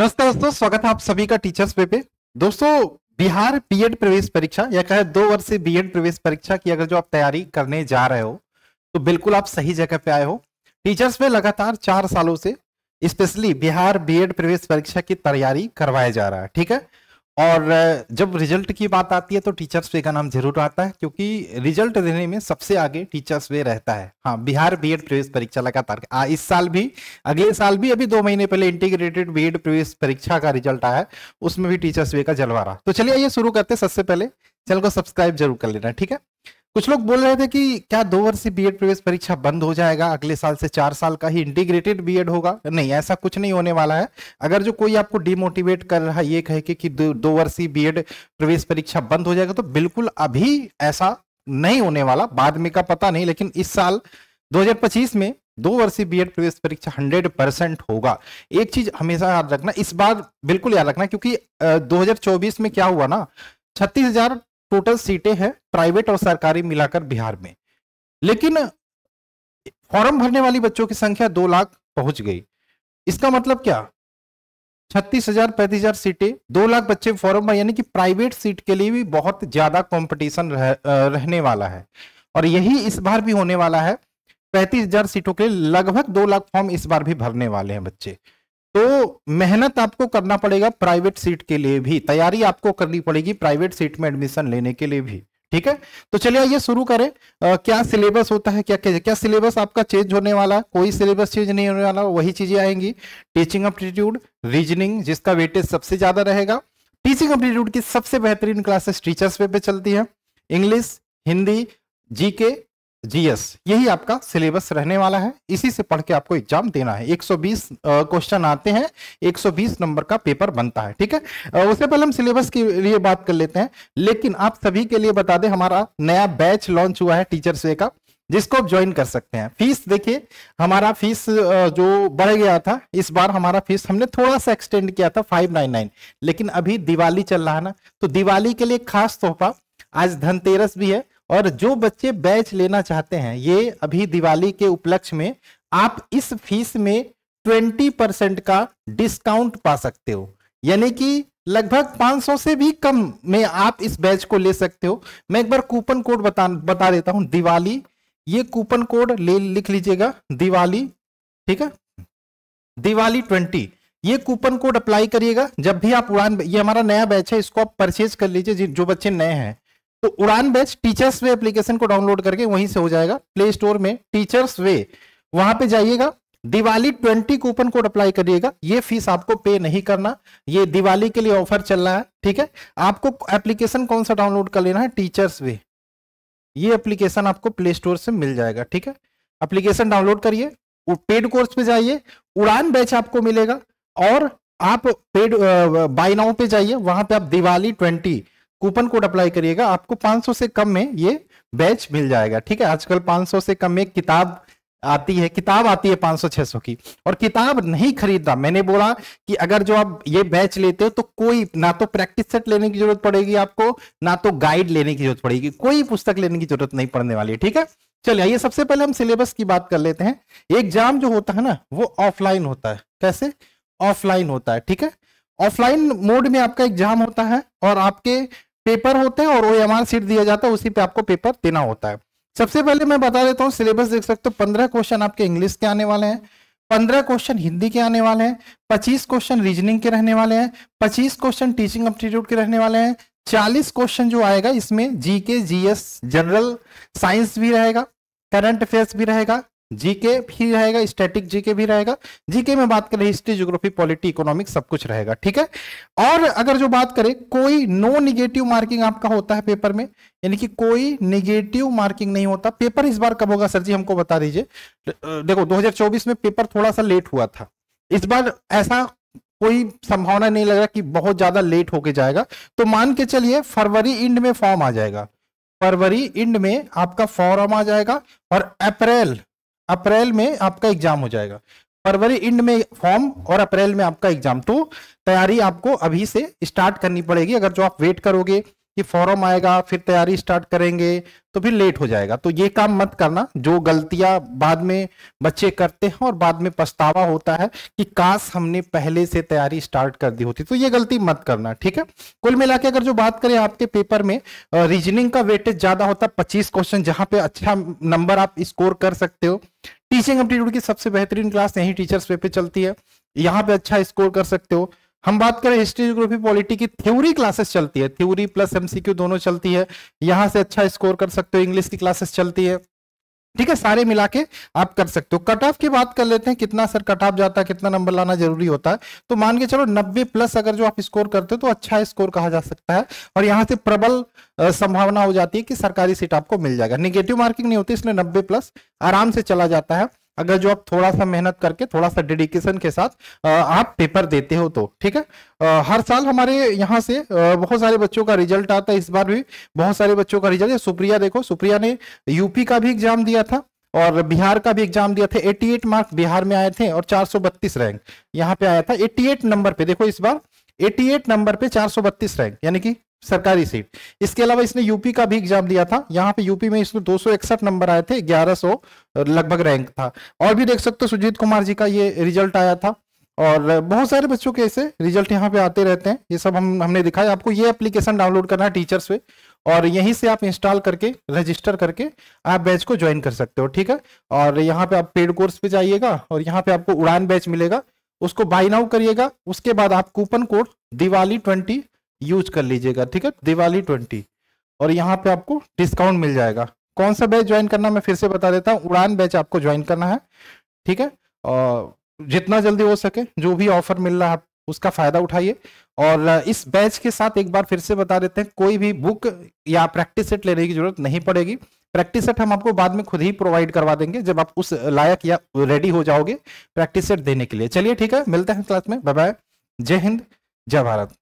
नमस्ते दोस्तों स्वागत है आप सभी का टीचर्स पे पे दोस्तों बिहार बीएड प्रवेश परीक्षा या कहे दो वर्ष बीएड प्रवेश परीक्षा की अगर जो आप तैयारी करने जा रहे हो तो बिल्कुल आप सही जगह पे आए हो टीचर्स पे लगातार चार सालों से स्पेशली बिहार बीएड प्रवेश परीक्षा की तैयारी करवाया जा रहा है ठीक है और जब रिजल्ट की बात आती है तो टीचर्स डे का नाम जरूर आता है क्योंकि रिजल्ट देने में सबसे आगे टीचर्स डे रहता है हाँ बिहार बीएड प्रवेश परीक्षा लगातार इस साल भी अगले साल भी अभी दो महीने पहले इंटीग्रेटेड बीएड प्रवेश परीक्षा का रिजल्ट आया उसमें भी टीचर्स डे का जलवा रहा तो चलिए ये शुरू करते सबसे पहले चैनल को सब्सक्राइब जरूर कर लेना ठीक है कुछ लोग बोल रहे थे कि क्या दो वर्षीय बीएड प्रवेश परीक्षा बंद हो जाएगा अगले साल से चार साल का ही इंटीग्रेटेड बीएड होगा नहीं ऐसा कुछ नहीं होने वाला है अगर जो कोई आपको डिमोटिवेट कर रहा है ये कहे कि, कि दो, दो वर्षीय बीएड प्रवेश परीक्षा बंद हो जाएगा तो बिल्कुल अभी ऐसा नहीं होने वाला बाद में का पता नहीं लेकिन इस साल दो में दो वर्षीय एड प्रवेश परीक्षा हंड्रेड परसेंट होगा एक चीज हमेशा याद रखना इस बार बिल्कुल याद रखना क्योंकि दो में क्या हुआ ना छत्तीस हजार टोटल सीटें हैं प्राइवेट और सरकारी मिलाकर बिहार में लेकिन फॉर्म भरने वाली बच्चों की संख्या दो लाख पहुंच गई इसका मतलब क्या छत्तीस हजार पैंतीस हजार सीटें दो लाख बच्चे फॉर्म भर यानी कि प्राइवेट सीट के लिए भी बहुत ज्यादा कंपटीशन रह, रहने वाला है और यही इस बार भी होने वाला है पैंतीस हजार सीटों के लिए लगभग दो लाख फॉर्म इस बार भी भरने वाले हैं बच्चे तो मेहनत आपको करना पड़ेगा प्राइवेट सीट के लिए भी तैयारी आपको करनी पड़ेगी प्राइवेट सीट में एडमिशन लेने के लिए भी ठीक है तो चलिए आइए शुरू करें आ, क्या सिलेबस होता है क्या क्या क्या सिलेबस आपका चेंज होने वाला कोई सिलेबस चेंज नहीं होने वाला वही चीजें आएंगी टीचिंग एप्टीट्यूड रीजनिंग जिसका वेटेज सबसे ज्यादा रहेगा टीचिंग एप्टीट्यूड की सबसे बेहतरीन क्लासेस टीचर्स पे, पे चलती है इंग्लिश हिंदी जीके जीएस यही आपका सिलेबस रहने वाला है इसी से पढ़ के आपको एग्जाम देना है 120 क्वेश्चन आते हैं 120 नंबर का पेपर बनता है ठीक है उससे पहले हम सिलेबस के लिए बात कर लेते हैं लेकिन आप सभी के लिए बता दें हमारा नया बैच लॉन्च हुआ है टीचर्स डे का जिसको आप ज्वाइन कर सकते हैं फीस देखिए हमारा फीस जो बढ़ गया था इस बार हमारा फीस हमने थोड़ा सा एक्सटेंड किया था 599 लेकिन अभी दिवाली चल रहा है ना तो दिवाली के लिए खास तोहफा आज धनतेरस भी है और जो बच्चे बैच लेना चाहते हैं ये अभी दिवाली के उपलक्ष्य में आप इस फीस में ट्वेंटी परसेंट का डिस्काउंट पा सकते हो यानी कि लगभग 500 से भी कम में आप इस बैच को ले सकते हो मैं एक बार कूपन कोड बता बता देता हूं दिवाली ये कूपन कोड ले लिख लीजिएगा दिवाली ठीक है दिवाली ट्वेंटी ये कूपन कोड अप्लाई करिएगा जब भी आप उड़ान ये हमारा नया बैच है इसको आप परचेज कर लीजिए जो बच्चे नए हैं तो Udaan batch teachers way application को डाउनलोड करके वहीं से हो जाएगा प्ले स्टोर में टीचर्स वे वहां पे जाइएगा Diwali twenty coupon code apply करिएगा ये फीस आपको पे नहीं करना ये दिवाली के लिए ऑफर चल रहा है ठीक है आपको एप्लीकेशन कौन सा डाउनलोड कर लेना है टीचर्स वे ये एप्लीकेशन आपको प्ले स्टोर से मिल जाएगा ठीक है एप्लीकेशन डाउनलोड करिए पेड कोर्स पे जाइए उड़ान बैच आपको मिलेगा और आप पेड बाइनाओ पे जाइए वहां पे आप Diwali twenty coupon code apply करिएगा आपको 500 से कम में ये बैच मिल जाएगा ठीक है आजकल 500 से कम में किताब आती है किताब आती है 500-600 की और किताब नहीं खरीदना मैंने बोला कि अगर जो आप ये बैच लेते हो तो कोई ना तो प्रैक्टिस सेट लेने की जरूरत पड़ेगी आपको ना तो गाइड लेने की जरूरत पड़ेगी कोई पुस्तक लेने की जरूरत नहीं पड़ने वाली है ठीक है चलिए आइए सबसे पहले हम सिलेबस की बात कर लेते हैं एग्जाम जो होता है ना वो ऑफलाइन होता है कैसे ऑफलाइन होता है ठीक है ऑफलाइन मोड में आपका एग्जाम होता है और आपके पेपर होते हैं और वो एम आर सीट दिया जाता है उसी पे आपको पेपर देना होता है सबसे पहले मैं बता देता हूँ सिलेबस देख सकते हो पंद्रह क्वेश्चन आपके इंग्लिश के आने वाले हैं पंद्रह क्वेश्चन हिंदी के आने वाले हैं पच्चीस क्वेश्चन रीजनिंग के रहने वाले हैं पच्चीस क्वेश्चन टीचिंग इंस्टीट्यूट के रहने वाले हैं चालीस क्वेश्चन जो आएगा इसमें जीके जीएस जनरल साइंस भी रहेगा करंट अफेयर्स भी रहेगा जीके भी रहेगा स्टैटिक जीके भी रहेगा जीके में बात करें हिस्ट्री ज्योग्राफी पॉलिटी इकोनॉमिक सब कुछ रहेगा ठीक है और अगर जो बात करें कोई नो निगेटिव मार्किंग आपका होता है पेपर में यानी कि कोई निगेटिव मार्किंग नहीं होता पेपर इस बार कब होगा सर जी हमको बता दीजिए देखो दो में पेपर थोड़ा सा लेट हुआ था इस बार ऐसा कोई संभावना नहीं लग रहा कि बहुत ज्यादा लेट होके जाएगा तो मान के चलिए फरवरी इंड में फॉर्म आ जाएगा फरवरी इंड में आपका फॉर्म आ जाएगा और अप्रैल अप्रैल में आपका एग्जाम हो जाएगा फरवरी इंड में फॉर्म और अप्रैल में आपका एग्जाम तो तैयारी आपको अभी से स्टार्ट करनी पड़ेगी अगर जो आप वेट करोगे कि फॉरम आएगा फिर तैयारी स्टार्ट करेंगे तो फिर लेट हो जाएगा तो ये काम मत करना जो गलतियां बाद में बच्चे करते हैं और बाद में पछतावा होता है कि काश हमने पहले से तैयारी स्टार्ट कर दी होती तो ये गलती मत करना ठीक है कुल मिला अगर जो बात करें आपके पेपर में रीजनिंग का वेटेज ज्यादा होता है क्वेश्चन जहां पर अच्छा नंबर आप स्कोर कर सकते हो टीचिंग एप्टीट्यूड की सबसे बेहतरीन क्लास यही टीचर्स पे पे चलती है यहाँ पे अच्छा स्कोर कर सकते हो हम बात करें हिस्ट्री जियोग्राफी पॉलिटी की थ्योरी क्लासेस चलती है थ्योरी प्लस एमसीक्यू दोनों चलती है यहां से अच्छा स्कोर कर सकते हो इंग्लिश की क्लासेस चलती है ठीक है सारे मिला के आप कर सकते हो कट ऑफ की बात कर लेते हैं कितना सर कट ऑफ जाता है कितना नंबर लाना जरूरी होता है तो मान के चलो 90 प्लस अगर जो आप स्कोर करते हो तो अच्छा स्कोर कहा जा सकता है और यहाँ से प्रबल संभावना हो जाती है कि सरकारी सीट आपको मिल जाएगा निगेटिव मार्किंग नहीं होती इसलिए नब्बे प्लस आराम से चला जाता है अगर जो आप थोड़ा सा मेहनत करके थोड़ा सा डेडिकेशन के साथ आप पेपर देते हो तो ठीक है हर साल हमारे यहाँ से बहुत सारे बच्चों का रिजल्ट आता है इस बार भी बहुत सारे बच्चों का रिजल्ट सुप्रिया देखो सुप्रिया ने यूपी का भी एग्जाम दिया था और बिहार का भी एग्जाम दिया था 88 मार्क्स बिहार में आए थे और 432 रैंक यहाँ पे आया था 88 नंबर पे देखो इस बार 88 नंबर पे 432 रैंक यानी कि सरकारी सीट इसके अलावा इसने यूपी का भी एग्जाम दिया था यहाँ पे यूपी में इसमें दो नंबर आए थे 1100 लगभग रैंक था और भी देख सकते हो सुजीत कुमार जी का ये रिजल्ट आया था और बहुत सारे बच्चों के ऐसे रिजल्ट यहाँ पे आते रहते हैं ये सब हम हमने दिखाया आपको ये एप्लीकेशन डाउनलोड करना है टीचर्स पे और यहीं से आप इंस्टॉल करके रजिस्टर करके आप बैच को ज्वाइन कर सकते हो ठीक है और यहाँ पे आप पेड कोर्स पे जाइएगा और यहाँ पे आपको उड़ान बैच मिलेगा उसको बाई नाउ करिएगा उसके बाद आप coupon code Diwali twenty use कर लीजिएगा ठीक है दिवाली ट्वेंटी और यहाँ पे आपको डिस्काउंट मिल जाएगा कौन सा बैच ज्वाइन करना मैं फिर से बता देता हूँ उड़ान बैच आपको ज्वाइन करना है ठीक है और जितना जल्दी हो सके जो भी ऑफर मिल रहा है उसका फायदा उठाइए और इस बैच के साथ एक बार फिर से बता देते हैं कोई भी बुक या प्रैक्टिस सेट लेने की जरूरत नहीं पड़ेगी प्रैक्टिस सेट हम आपको बाद में खुद ही प्रोवाइड करवा देंगे जब आप उस लायक या रेडी हो जाओगे प्रैक्टिस सेट देने के लिए चलिए ठीक है मिलते हैं क्लास में बाय बाय जय हिंद जय भारत